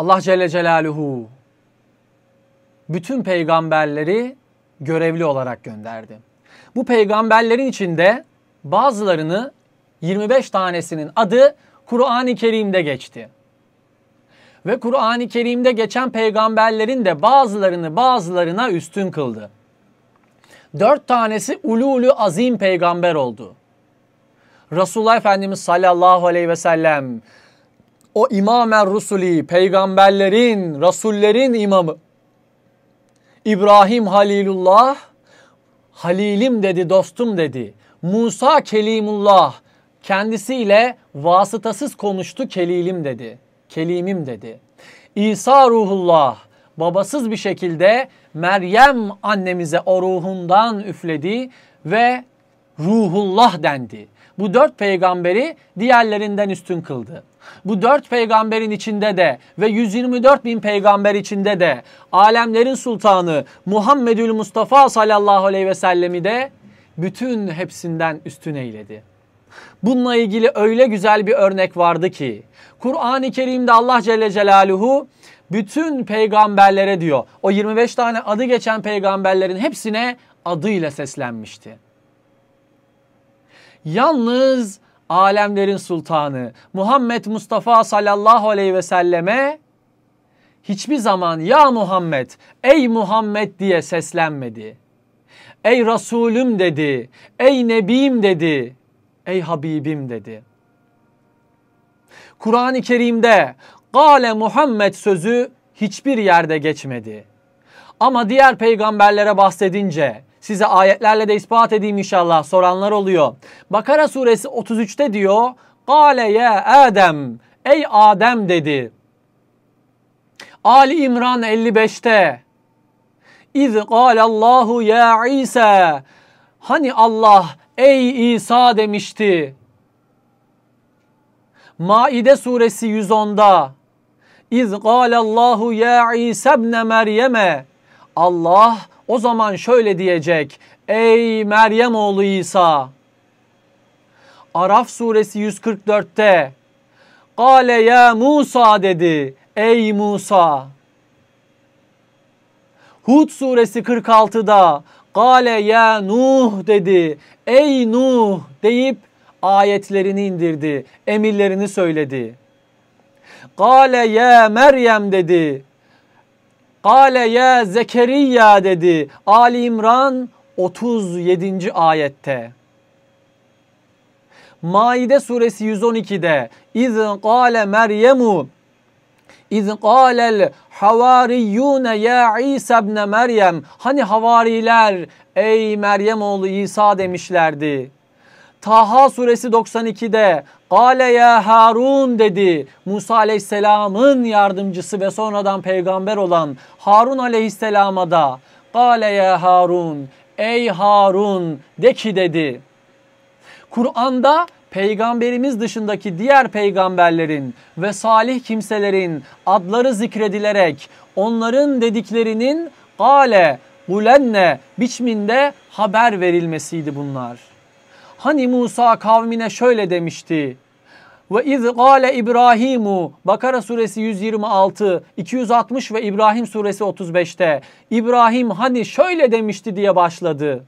Allah Celle Celaluhu bütün peygamberleri görevli olarak gönderdi. Bu peygamberlerin içinde bazılarını 25 tanesinin adı Kur'an-ı Kerim'de geçti. Ve Kur'an-ı Kerim'de geçen peygamberlerin de bazılarını bazılarına üstün kıldı. Dört tanesi ulu ulu azim peygamber oldu. Resulullah Efendimiz sallallahu aleyhi ve sellem o imamer rusuli, peygamberlerin, rasullerin imamı. İbrahim Halilullah, Halilim dedi, dostum dedi. Musa Kelimullah, kendisiyle vasıtasız konuştu Kelilim dedi. Kelimim dedi. İsa Ruhullah, babasız bir şekilde Meryem annemize o ruhundan üfledi ve Ruhullah dendi. Bu dört peygamberi diğerlerinden üstün kıldı. Bu dört peygamberin içinde de ve 124 bin peygamber içinde de alemlerin sultanı Muhammedül Mustafa sallallahu aleyhi ve sellemi de bütün hepsinden üstün eyledi. Bununla ilgili öyle güzel bir örnek vardı ki Kur'an-ı Kerim'de Allah Celle Celaluhu bütün peygamberlere diyor. O 25 tane adı geçen peygamberlerin hepsine adıyla seslenmişti. Yalnız alemlerin sultanı Muhammed Mustafa sallallahu aleyhi ve selleme hiçbir zaman ya Muhammed, ey Muhammed diye seslenmedi. Ey Resulüm dedi, ey Nebim dedi, ey Habibim dedi. Kur'an-ı Kerim'de Gale Muhammed sözü hiçbir yerde geçmedi. Ama diğer peygamberlere bahsedince Size ayetlerle de ispat edeyim inşallah soranlar oluyor. Bakara suresi 33'te diyor. Kale ya Adem. Ey Adem dedi. Ali İmran 55'te. İz Allahu ya İsa. Hani Allah ey İsa demişti. Maide suresi 110'da. İz Allahu ya İsa ibn Meryem'e. Allah o zaman şöyle diyecek. Ey Meryem oğlu İsa. Araf suresi 144'te Kale ya Musa dedi. Ey Musa. Hud suresi 46'da Kale ya Nuh dedi. Ey Nuh deyip ayetlerini indirdi. Emirlerini söyledi. Kale ya Meryem dedi. Kale ya Zekeriya dedi Ali İmran 37. ayette. Maide suresi 112'de İzin kale Meryem'u İzin kâlel havariyyûne ya İsa ibne Meryem Hani havariler ey Meryem oğlu İsa demişlerdi. Taha suresi 92'de Gale ya Harun dedi. Musa aleyhisselamın yardımcısı ve sonradan peygamber olan Harun aleyhisselama da Gale ya Harun ey Harun de ki dedi. Kur'an'da peygamberimiz dışındaki diğer peygamberlerin ve salih kimselerin adları zikredilerek onların dediklerinin gale, gulenne biçiminde haber verilmesiydi bunlar. Hani Musa kavmine şöyle demişti. Ve iz gale İbrahimu Bakara suresi 126, 260 ve İbrahim suresi 35'te İbrahim hani şöyle demişti diye başladı.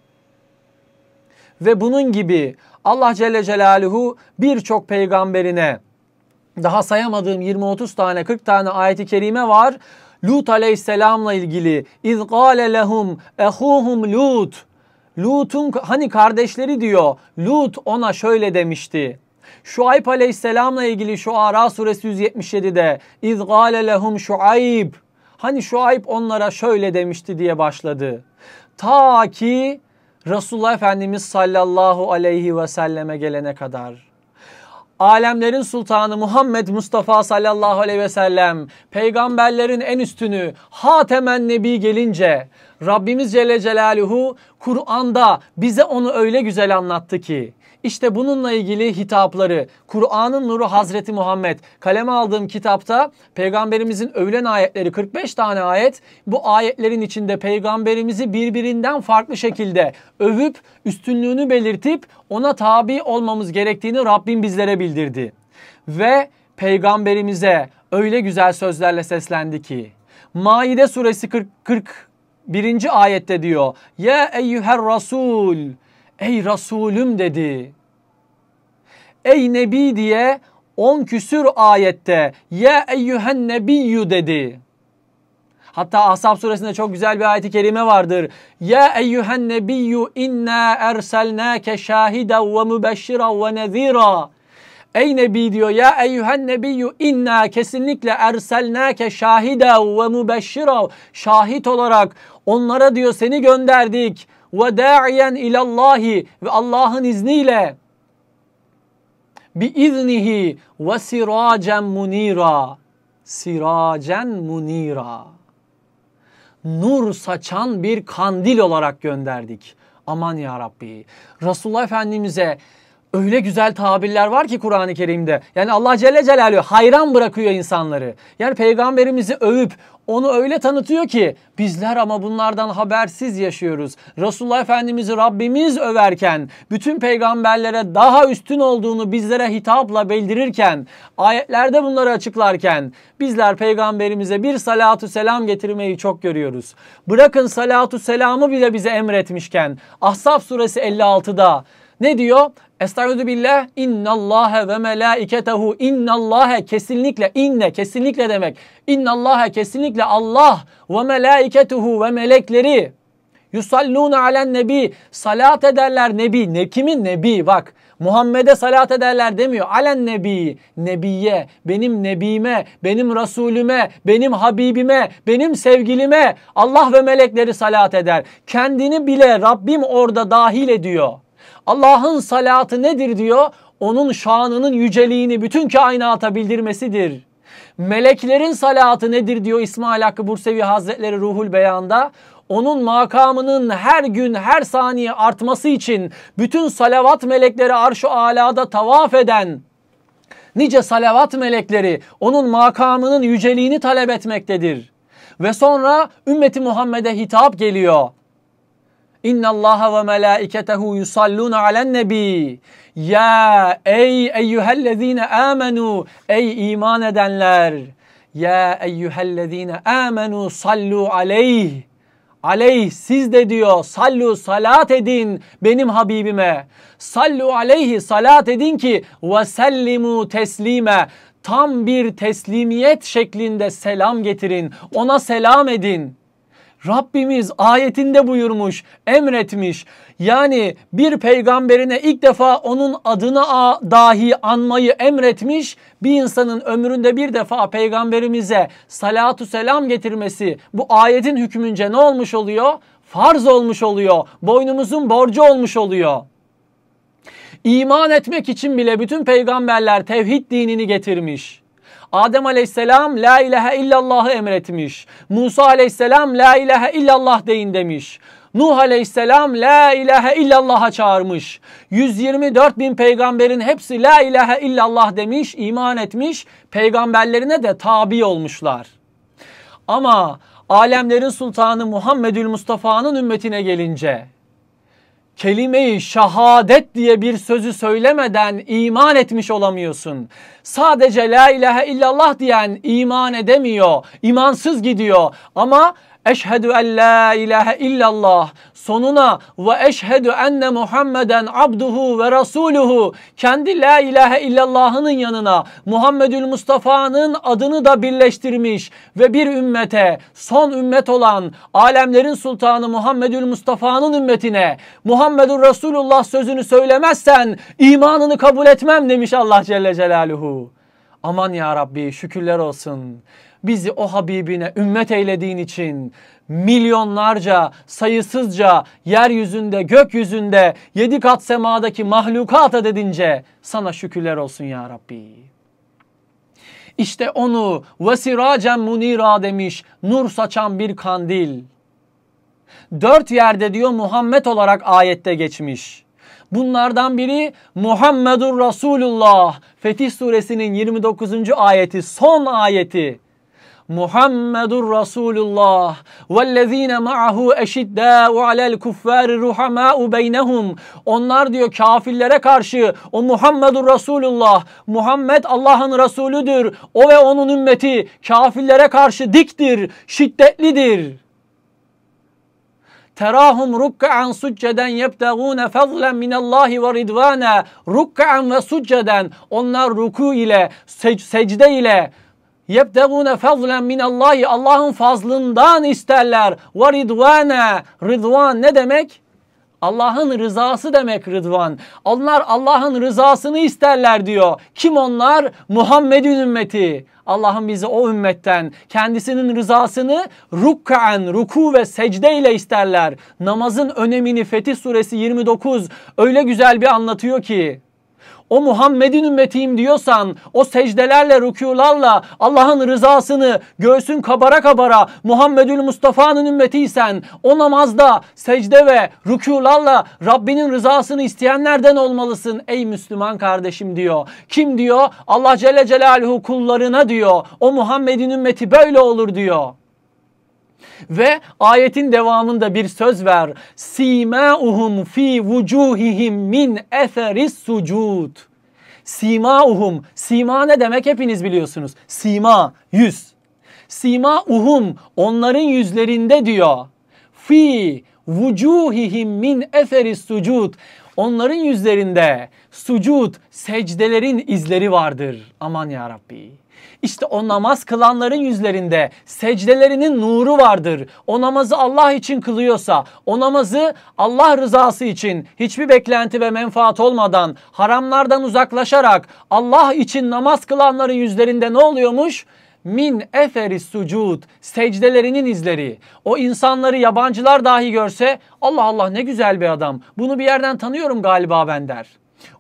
Ve bunun gibi Allah Celle Celaluhu birçok peygamberine daha sayamadığım 20-30 tane 40 tane ayeti kerime var. Lut aleyhisselamla ilgili iz gale lehum ehuhum Lut Lut'un hani kardeşleri diyor. Lut ona şöyle demişti. Şuayb aleyhisselamla ilgili şu Ara suresi 177'de iz gâle lehum şuayb hani şuayb onlara şöyle demişti diye başladı. Ta ki Resulullah Efendimiz sallallahu aleyhi ve selleme gelene kadar alemlerin sultanı Muhammed Mustafa sallallahu aleyhi ve sellem peygamberlerin en üstünü Hatemen Nebi gelince Rabbimiz Celle Celaluhu Kur'an'da bize onu öyle güzel anlattı ki işte bununla ilgili hitapları Kur'an'ın nuru Hazreti Muhammed kaleme aldığım kitapta peygamberimizin övülen ayetleri 45 tane ayet bu ayetlerin içinde peygamberimizi birbirinden farklı şekilde övüp üstünlüğünü belirtip ona tabi olmamız gerektiğini Rabbim bizlere bildirdi. Ve peygamberimize öyle güzel sözlerle seslendi ki Maide suresi 40, 41. ayette diyor. Ya eyyüher rasul Ey Resulüm dedi. Ey Nebi diye on küsür ayette ya eyyühen nebiyyü dedi. Hatta Ahzab suresinde çok güzel bir ayeti kerime vardır. Ya eyyühen nebiyyü inna erselnâke şahiden ve mübeşşiren ve nezîra. Ey Nebi diyor ya eyyühen nebiyyü inna kesinlikle erselnâke şahiden ve mübeşşiren. Şahit olarak onlara diyor seni gönderdik ve da'iyen ilallahi ve Allah'ın izniyle bi iznihi ve siracen munira siracen munira nur saçan bir kandil olarak gönderdik. Aman ya Rabbi. Resulullah Efendimiz'e öyle güzel tabirler var ki Kur'an-ı Kerim'de. Yani Allah Celle Celaluhu hayran bırakıyor insanları. Yani peygamberimizi övüp onu öyle tanıtıyor ki bizler ama bunlardan habersiz yaşıyoruz. Resulullah Efendimiz'i Rabbimiz överken bütün peygamberlere daha üstün olduğunu bizlere hitapla bildirirken ayetlerde bunları açıklarken bizler peygamberimize bir salatu selam getirmeyi çok görüyoruz. Bırakın salatu selamı bile bize emretmişken Ahzab suresi 56'da ne diyor? Estağfurullah. billah innallâhe ve melâiketehu innallâhe kesinlikle inne kesinlikle demek. İnnallâhe kesinlikle Allah ve melâiketehu ve melekleri yusallûne alen nebi salat ederler nebi. Ne, kimin nebi bak. Muhammed'e salat ederler demiyor. Alen nebi, nebiye, benim nebime, benim rasulüme, benim habibime, benim sevgilime Allah ve melekleri salat eder. Kendini bile Rabbim orada dahil ediyor. Allah'ın salatı nedir diyor? Onun şanının yüceliğini bütün kainata bildirmesidir. Meleklerin salatı nedir diyor İsmail Hakkı Bursevi Hazretleri Ruhul Beyan'da? onun makamının her gün her saniye artması için bütün salavat melekleri arşu alada tavaf eden nice salavat melekleri onun makamının yüceliğini talep etmektedir. Ve sonra ümmeti Muhammed'e hitap geliyor. İnna Allaha ve melaiketehu yusalluna alen nebi. Ya ey eyyühellezine amenu ey iman edenler. Ya eyyühellezine amenu sallu aleyh. Aleyh siz de diyor sallu salat edin benim Habibime. Sallu aleyhi salat edin ki ve sellimu teslime tam bir teslimiyet şeklinde selam getirin. Ona selam edin. Rabbimiz ayetinde buyurmuş, emretmiş. Yani bir peygamberine ilk defa onun adına dahi anmayı emretmiş. Bir insanın ömründe bir defa peygamberimize salatu selam getirmesi bu ayetin hükmünce ne olmuş oluyor? Farz olmuş oluyor. Boynumuzun borcu olmuş oluyor. İman etmek için bile bütün peygamberler tevhid dinini getirmiş. Adem aleyhisselam la ilahe illallahı emretmiş. Musa aleyhisselam la ilahe illallah deyin demiş. Nuh aleyhisselam la ilahe illallah'a çağırmış. 124 bin peygamberin hepsi la ilahe illallah demiş, iman etmiş. Peygamberlerine de tabi olmuşlar. Ama alemlerin sultanı Muhammedül Mustafa'nın ümmetine gelince Kelimeyi şahadet diye bir sözü söylemeden iman etmiş olamıyorsun. Sadece la ilahe illallah diyen iman edemiyor, imansız gidiyor ama Eşhedü en la ilahe illallah sonuna ve eşhedü enne Muhammeden abduhu ve rasuluhu kendi la ilahe illallah'ının yanına Muhammedül Mustafa'nın adını da birleştirmiş ve bir ümmete son ümmet olan alemlerin sultanı Muhammedül Mustafa'nın ümmetine Muhammedun Resulullah sözünü söylemezsen imanını kabul etmem demiş Allah Celle Celaluhu. Aman ya Rabbi şükürler olsun bizi o Habibine ümmet eylediğin için milyonlarca, sayısızca yeryüzünde, gökyüzünde, yedi kat semadaki mahlukata dedince sana şükürler olsun ya Rabbi. İşte onu vesiracen munira demiş nur saçan bir kandil. Dört yerde diyor Muhammed olarak ayette geçmiş. Bunlardan biri Muhammedur Resulullah. Fetih suresinin 29. ayeti son ayeti. Muhammedur Resulullah vellezine ma'ahu eşiddâ'u alel kuffâri ruhamâ'u beynehum onlar diyor kafirlere karşı o Muhammedur Resulullah Muhammed Allah'ın Resulüdür o ve onun ümmeti kafirlere karşı diktir şiddetlidir terahum rukkan succeden yebtagune fazlen minallahi ve ridvana rukkan ve succeden onlar ruku ile sec secde ile Yebtegûne fazlen minallahi. Allah'ın fazlından isterler. Ve ridvane. Ridvan ne demek? Allah'ın rızası demek Rıdvan. Onlar Allah'ın rızasını isterler diyor. Kim onlar? Muhammed'in ümmeti. Allah'ın bizi o ümmetten kendisinin rızasını rukkaen, ruku ve secde ile isterler. Namazın önemini Fetih suresi 29 öyle güzel bir anlatıyor ki o Muhammed'in ümmetiyim diyorsan o secdelerle rükularla Allah'ın rızasını göğsün kabara kabara Muhammedül Mustafa'nın ümmetiysen o namazda secde ve rükularla Rabbinin rızasını isteyenlerden olmalısın ey Müslüman kardeşim diyor. Kim diyor? Allah Celle Celaluhu kullarına diyor. O Muhammed'in ümmeti böyle olur diyor. Ve ayetin devamında bir söz ver. Simâuhum fi vucuhihim min eferis sucud. Simâuhum. Sima ne demek hepiniz biliyorsunuz. Sima, yüz. Sima uhum onların yüzlerinde diyor. Fi vucuhihim min eferi sucud. Onların yüzlerinde sucud secdelerin izleri vardır. Aman ya Rabbi. İşte o namaz kılanların yüzlerinde secdelerinin nuru vardır. O namazı Allah için kılıyorsa, o namazı Allah rızası için hiçbir beklenti ve menfaat olmadan, haramlardan uzaklaşarak Allah için namaz kılanların yüzlerinde ne oluyormuş? min eferi sucud secdelerinin izleri. O insanları yabancılar dahi görse Allah Allah ne güzel bir adam bunu bir yerden tanıyorum galiba ben der.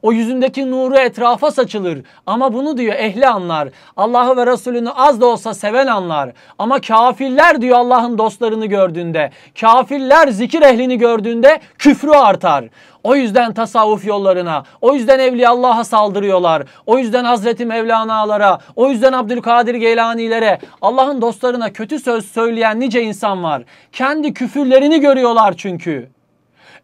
O yüzündeki nuru etrafa saçılır. Ama bunu diyor ehli anlar. Allah'ı ve Resulünü az da olsa seven anlar. Ama kafirler diyor Allah'ın dostlarını gördüğünde. Kafirler zikir ehlini gördüğünde küfrü artar. O yüzden tasavvuf yollarına, o yüzden Evliya Allah'a saldırıyorlar. O yüzden Hazreti Mevlana'lara, o yüzden Abdülkadir Geylanilere, Allah'ın dostlarına kötü söz söyleyen nice insan var. Kendi küfürlerini görüyorlar çünkü.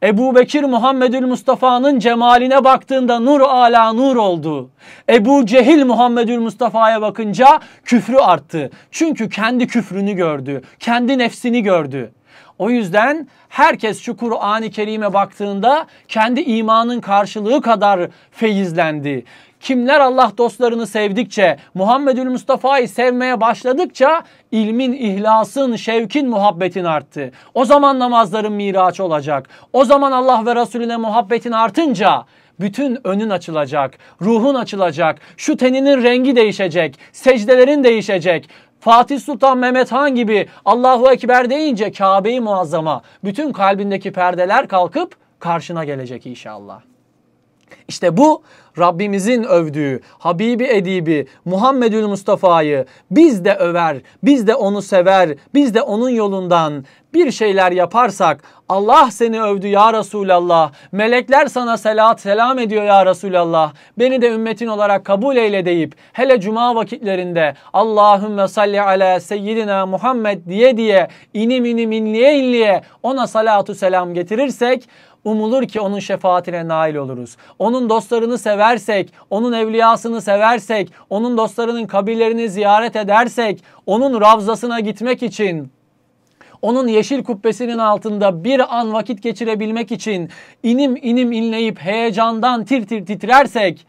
Ebu Bekir Muhammedül Mustafa'nın cemaline baktığında nur ala nur oldu. Ebu Cehil Muhammedül Mustafa'ya bakınca küfrü arttı. Çünkü kendi küfrünü gördü. Kendi nefsini gördü. O yüzden herkes şu Kur'an-ı Kerim'e baktığında kendi imanın karşılığı kadar feyizlendi. Kimler Allah dostlarını sevdikçe, Muhammedül Mustafa'yı sevmeye başladıkça ilmin, ihlasın, şevkin muhabbetin arttı. O zaman namazların miraç olacak. O zaman Allah ve Resulüne muhabbetin artınca bütün önün açılacak, ruhun açılacak, şu teninin rengi değişecek, secdelerin değişecek. Fatih Sultan Mehmet Han gibi Allahu Ekber deyince kabe Muazzama bütün kalbindeki perdeler kalkıp karşına gelecek inşallah. İşte bu Rabbimizin övdüğü Habibi Edibi Muhammedül Mustafa'yı biz de över, biz de onu sever, biz de onun yolundan bir şeyler yaparsak Allah seni övdü ya Resulallah. Melekler sana selat selam ediyor ya Resulallah. Beni de ümmetin olarak kabul eyle deyip hele cuma vakitlerinde Allahümme salli ala seyyidina Muhammed diye diye inim inim inliye inliye ona salatu selam getirirsek umulur ki onun şefaatine nail oluruz. Onun dostlarını seversek, onun evliyasını seversek, onun dostlarının kabirlerini ziyaret edersek, onun ravzasına gitmek için onun yeşil kubbesinin altında bir an vakit geçirebilmek için inim inim inleyip heyecandan tir tir titrersek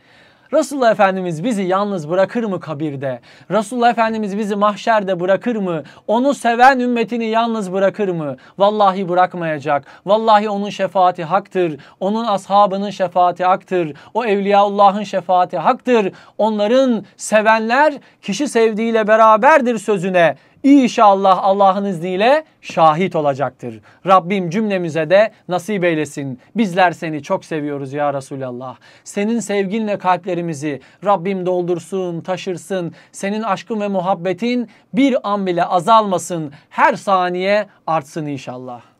Resulullah Efendimiz bizi yalnız bırakır mı kabirde? Resulullah Efendimiz bizi mahşerde bırakır mı? Onu seven ümmetini yalnız bırakır mı? Vallahi bırakmayacak. Vallahi onun şefaati haktır. Onun ashabının şefaati haktır. O Evliyaullah'ın şefaati haktır. Onların sevenler kişi sevdiğiyle beraberdir sözüne İnşallah Allah'ın izniyle şahit olacaktır. Rabbim cümlemize de nasip eylesin. Bizler seni çok seviyoruz ya Resulallah. Senin sevginle kalplerimizi Rabbim doldursun, taşırsın. Senin aşkın ve muhabbetin bir an bile azalmasın. Her saniye artsın inşallah.